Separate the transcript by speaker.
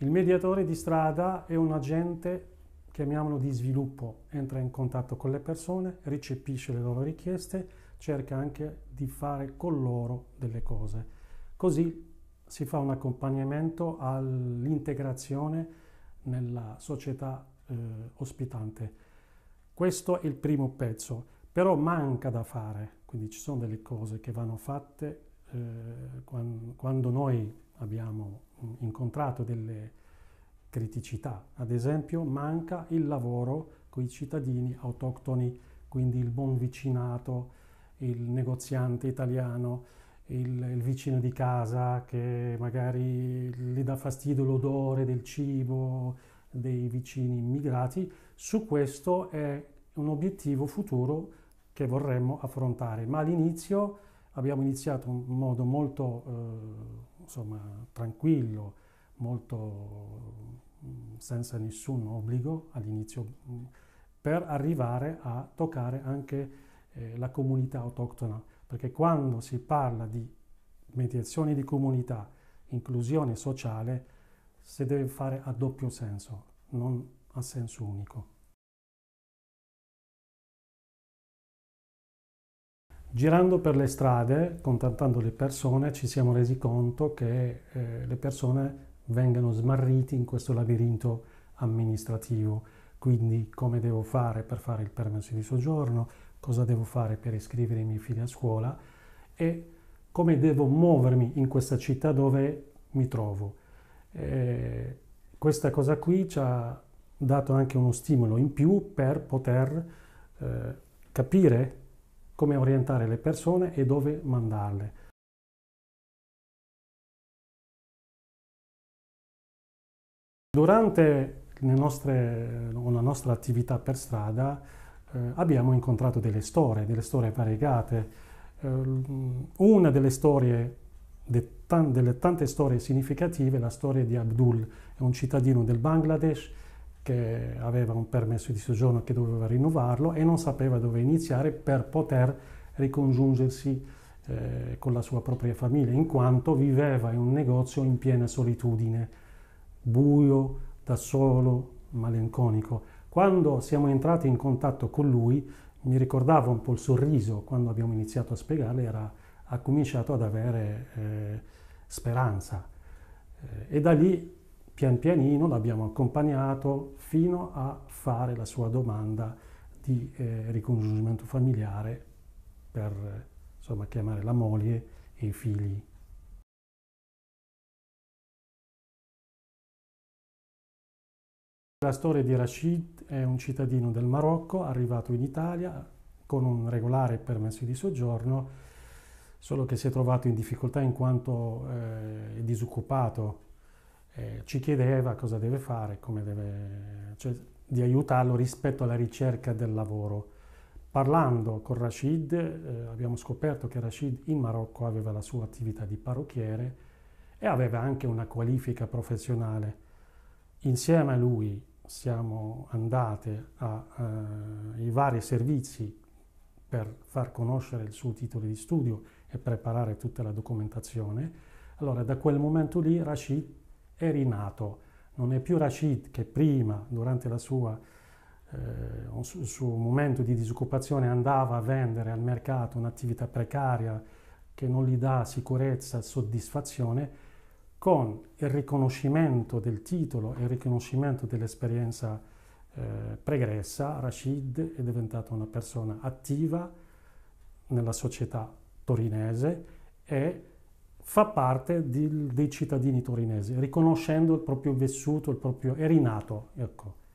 Speaker 1: Il mediatore di
Speaker 2: strada è un agente, chiamiamolo di sviluppo, entra in contatto con le persone, recepisce le loro richieste, cerca anche di fare con loro delle cose. Così si fa un accompagnamento all'integrazione nella società eh, ospitante. Questo è il primo pezzo, però manca da fare, quindi ci sono delle cose che vanno fatte eh, quando noi abbiamo mm, incontrato delle criticità. Ad esempio manca il lavoro con i cittadini autoctoni, quindi il buon vicinato, il negoziante italiano, il, il vicino di casa che magari gli dà fastidio l'odore del cibo dei vicini immigrati. Su questo è un obiettivo futuro che vorremmo affrontare, ma all'inizio abbiamo iniziato in modo molto... Eh, insomma, tranquillo, molto mm, senza nessun obbligo all'inizio, mm, per arrivare a toccare anche eh, la comunità autoctona, perché quando si parla di mediazione di comunità, inclusione sociale, si deve fare a doppio
Speaker 1: senso, non a senso unico. Girando per le strade, contattando le persone,
Speaker 2: ci siamo resi conto che eh, le persone vengono smarriti in questo labirinto amministrativo. Quindi come devo fare per fare il permesso di soggiorno, cosa devo fare per iscrivere i miei figli a scuola e come devo muovermi in questa città dove mi trovo. Eh, questa cosa qui ci ha dato anche uno stimolo in più per poter eh,
Speaker 1: capire come orientare le persone e dove mandarle. Durante nostre, la nostra attività per strada eh, abbiamo
Speaker 2: incontrato delle storie, delle storie variegate. Eh, una delle storie, de tan, delle tante storie significative, è la storia di Abdul, è un cittadino del Bangladesh che aveva un permesso di soggiorno che doveva rinnovarlo e non sapeva dove iniziare per poter ricongiungersi eh, con la sua propria famiglia, in quanto viveva in un negozio in piena solitudine, buio, da solo, malinconico. Quando siamo entrati in contatto con lui, mi ricordava un po' il sorriso quando abbiamo iniziato a spiegarle, era, ha cominciato ad avere eh, speranza. Eh, e da lì pian pianino l'abbiamo accompagnato fino a fare la sua domanda di eh, ricongiungimento
Speaker 1: familiare per insomma, chiamare la moglie e i figli. La storia di Rashid è un cittadino del Marocco arrivato in Italia
Speaker 2: con un regolare permesso di soggiorno, solo che si è trovato in difficoltà in quanto eh, è disoccupato eh, ci chiedeva cosa deve fare, come deve, cioè, di aiutarlo rispetto alla ricerca del lavoro. Parlando con Rashid eh, abbiamo scoperto che Rashid in Marocco aveva la sua attività di parrucchiere e aveva anche una qualifica professionale. Insieme a lui siamo andate ai eh, vari servizi per far conoscere il suo titolo di studio e preparare tutta la documentazione. Allora da quel momento lì Rashid è rinato, non è più Rashid che prima, durante sua, eh, il suo momento di disoccupazione, andava a vendere al mercato un'attività precaria che non gli dà sicurezza, e soddisfazione, con il riconoscimento del titolo e il riconoscimento dell'esperienza eh, pregressa, Rashid è diventato una persona attiva nella società torinese e fa parte di, dei cittadini torinesi, riconoscendo il proprio vissuto, il proprio... è rinato,
Speaker 1: ecco.